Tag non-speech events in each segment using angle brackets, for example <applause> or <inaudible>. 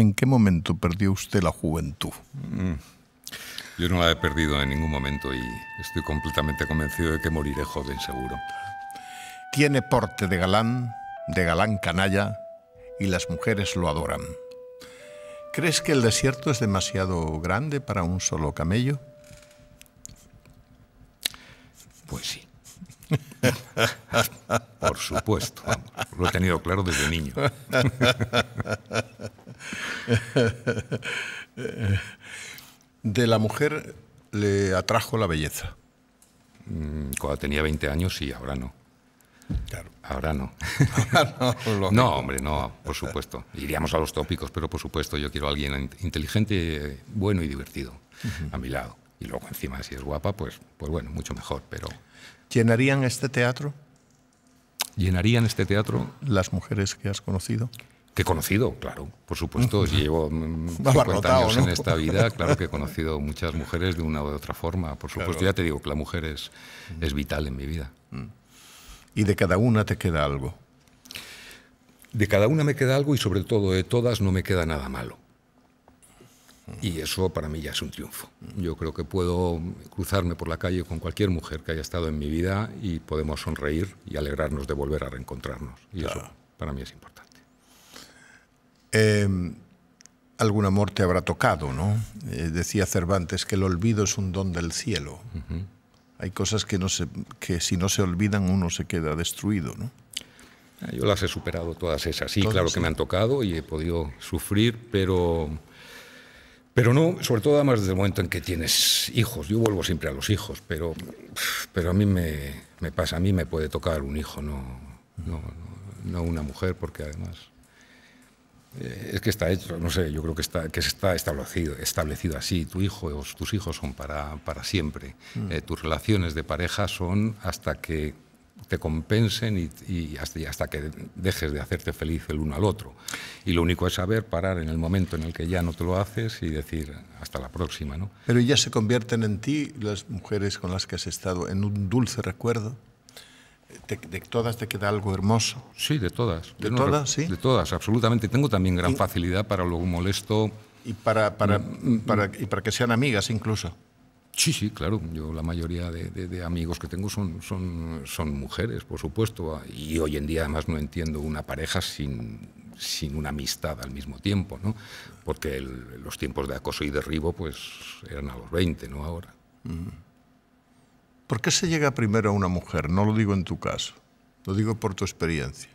¿En qué momento perdió usted la juventud? Mm. Yo no la he perdido en ningún momento y estoy completamente convencido de que moriré joven seguro. Tiene porte de galán, de galán canalla, y las mujeres lo adoran. ¿Crees que el desierto es demasiado grande para un solo camello? Pues sí. <laughs> Por supuesto, lo he tenido claro desde niño. <laughs> de la mujer le atrajo la belleza. Mm, cuando tenía 20 años, sí, ahora no. Ahora no. <laughs> no, hombre, no, por supuesto. Iríamos a los tópicos, pero por supuesto yo quiero a alguien inteligente, bueno y divertido a mi lado. Y luego encima, si es guapa, pues, pues bueno, mucho mejor. Pero ¿Llenarían este teatro? ¿Llenarían este teatro? Las mujeres que has conocido. Que he conocido, claro, por supuesto. Si llevo 50 mm, <laughs> años en esta vida, <laughs> claro que he conocido muchas mujeres de una u otra forma. Por supuesto, ya te digo que la mujer es, vital en mi vida. Mm. ¿Y de cada una te queda algo? De cada una me queda algo y sobre todo de todas no me queda nada malo. Y eso para mí ya es un triunfo. Yo creo que puedo cruzarme por la calle con cualquier mujer que haya estado en mi vida y podemos sonreír y alegrarnos de volver a reencontrarnos. Y eso para mí es importante. Eh, algún amor te habrá tocado, ¿no? Eh, decía Cervantes que el olvido es un don del cielo. Hay cosas que, no se, que si no se olvidan uno se queda destruido, ¿no? Ah, yo las he superado todas esas. Sí, claro que me han tocado y he podido sufrir, pero, pero no, sobre todo además desde el momento en que tienes hijos. Yo vuelvo siempre a los hijos, pero, pero a mí me, me pasa, a mí me puede tocar un hijo, no, no, no una mujer, porque además eh, es que está hecho, no sé, yo creo que está, que está establecido, establecido así. Tu hijo o tus hijos son para, para siempre. Mm. Eh, tus relaciones de pareja son hasta que te compensen y, hasta, hasta, que dejes de hacerte feliz el uno al otro. Y lo único es saber parar en el momento en el que ya no te lo haces y decir hasta la próxima. ¿no? Pero ya se convierten en ti las mujeres con las que has estado en un dulce recuerdo de todas te queda algo hermoso. Sí, de todas. ¿De todas, sí? De todas, absolutamente. Tengo también gran facilidad para lo molesto. Y para, para, mm, mm, mm. para, que sean amigas incluso. Sí, sí, claro. Yo la mayoría de, amigos que tengo son, son, son, mujeres, por supuesto. Y hoy en día además no entiendo una pareja sin, sin una amistad al mismo tiempo, ¿no? Porque los tiempos de acoso y derribo pues eran a los 20, no ahora. ¿Por qué se llega primero a una mujer? No lo digo en tu caso, lo digo por tu experiencia.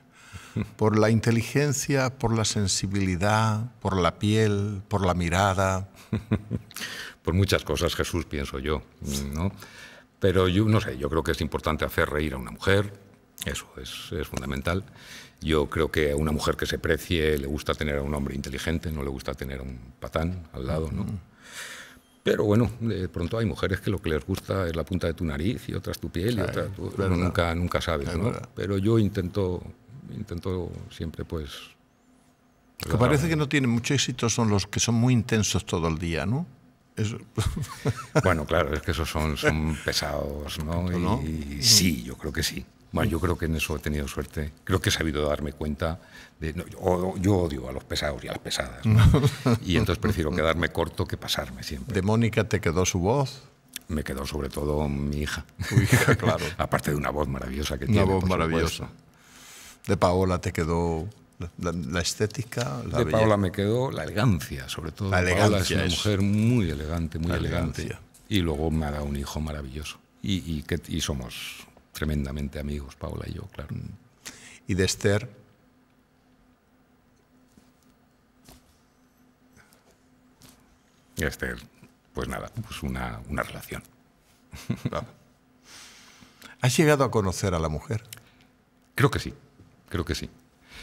<laughs> Por la inteligencia, por la sensibilidad, por la piel, por la mirada. <laughs> Por muchas cosas, Jesús, pienso yo. ¿no? Pero yo no sé, yo creo que es importante hacer reír a una mujer, eso es, fundamental. Yo creo que a una mujer que se precie le gusta tener a un hombre inteligente, no le gusta tener un patán al lado, ¿no? Pero bueno, de pronto hay mujeres que lo que les gusta es la punta de tu nariz y otras tu piel y otras nunca, nunca sabes, ¿no? Pero yo intento, intento siempre pues... que parece que no tienen mucho éxito son los que son muy intensos todo el día, ¿no? Bueno, claro, es que esos son, son <laughs> pesados, ¿no? y sí, yo creo que sí. Bueno, mm. yo creo que en eso he tenido suerte. Creo que he sabido darme cuenta. De, yo, odio a los pesados y a las pesadas. ¿no? <laughs> y entonces prefiero quedarme corto que pasarme siempre. ¿De Mónica te quedó su voz? Me quedó sobre todo mi hija. Tu hija, claro. <laughs> Aparte de una voz maravillosa que tiene. Una voz maravillosa. De Paola te quedó la, estética. La de Paola me quedó la elegancia, sobre todo. La elegancia. Paola es una mujer muy elegante, muy elegante. Y luego me ha dado un hijo maravilloso. Y, y somos tremendamente amigos, Paula y yo, claro. Y de Esther. Y Esther, pues nada, pues una, relación. <laughs> ¿Has llegado a conocer a la mujer? Creo que sí, creo que sí.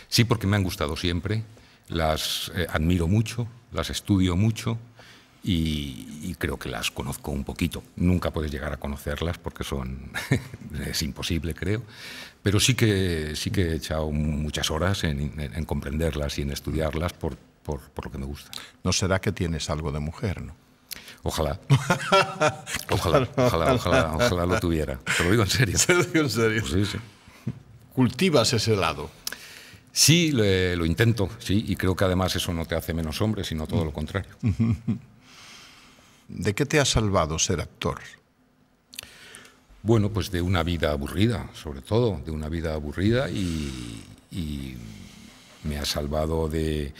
Sí, porque me han gustado siempre, las eh, admiro mucho, las estudio mucho, y, creo que las conozco un poquito. Nunca puedes llegar a conocerlas porque son <laughs> es imposible, creo, pero sí que, sí que he echado muchas horas en, comprenderlas y en estudiarlas por, por, por, lo que me gusta. ¿No será que tienes algo de mujer, no? Ojalá. <laughs> Ojalá, ojalá, ojalá, lo tuviera. Te lo digo en serio. <laughs> Te lo digo en serio. Pues sí, sí. ¿Cultivas ese lado? Sí, lo, lo intento, sí, y creo que además eso no te hace menos hombre, sino todo lo contrario. ¿De qué te ha salvado ser actor? Bueno, pues de una vida aburrida, sobre todo, de una vida aburrida y, me ha salvado de,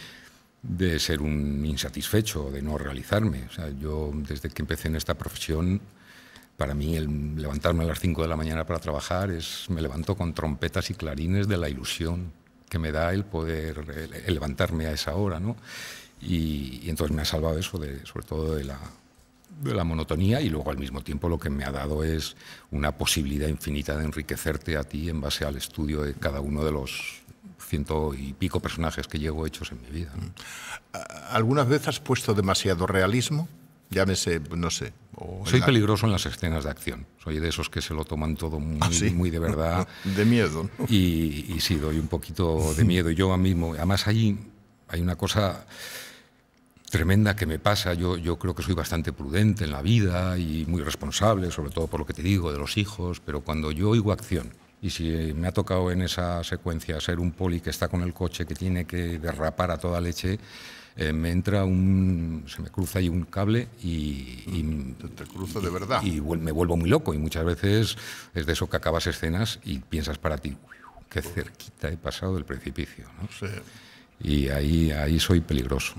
ser un insatisfecho, de no realizarme. yo desde que empecé en esta profesión, para mí el levantarme a las 5 de la mañana para trabajar es, me levanto con trompetas y clarines de la ilusión que me da el poder levantarme a esa hora, ¿no? Y, y, entonces me ha salvado eso, de, sobre todo de la, de la monotonía y luego al mismo tiempo lo que me ha dado es una posibilidad infinita de enriquecerte a ti en base al estudio de cada uno de los ciento y pico personajes que llevo hechos en mi vida. ¿Algunas veces has puesto demasiado realismo? Llámese, no sé. Soy peligroso en las escenas de acción. Soy de esos que se lo toman todo muy, ah, muy de verdad. <laughs> de miedo. Y, y sí, doy un poquito de miedo. Yo a mismo, además ahí hay una cosa tremenda que me pasa. Yo, yo creo que soy bastante prudente en la vida y muy responsable, sobre todo por lo que te digo, de los hijos, pero cuando yo oigo acción, y si eh, me ha tocado en esa secuencia ser un poli que está con el coche, que tiene que derrapar a toda leche, eh, me entra un. se me cruza ahí un cable y. te, de verdad. Y, me vuelvo muy loco. Y muchas veces es de eso que acabas escenas y piensas para ti, qué cerquita he pasado del precipicio. ¿no? Y ahí, ahí soy peligroso.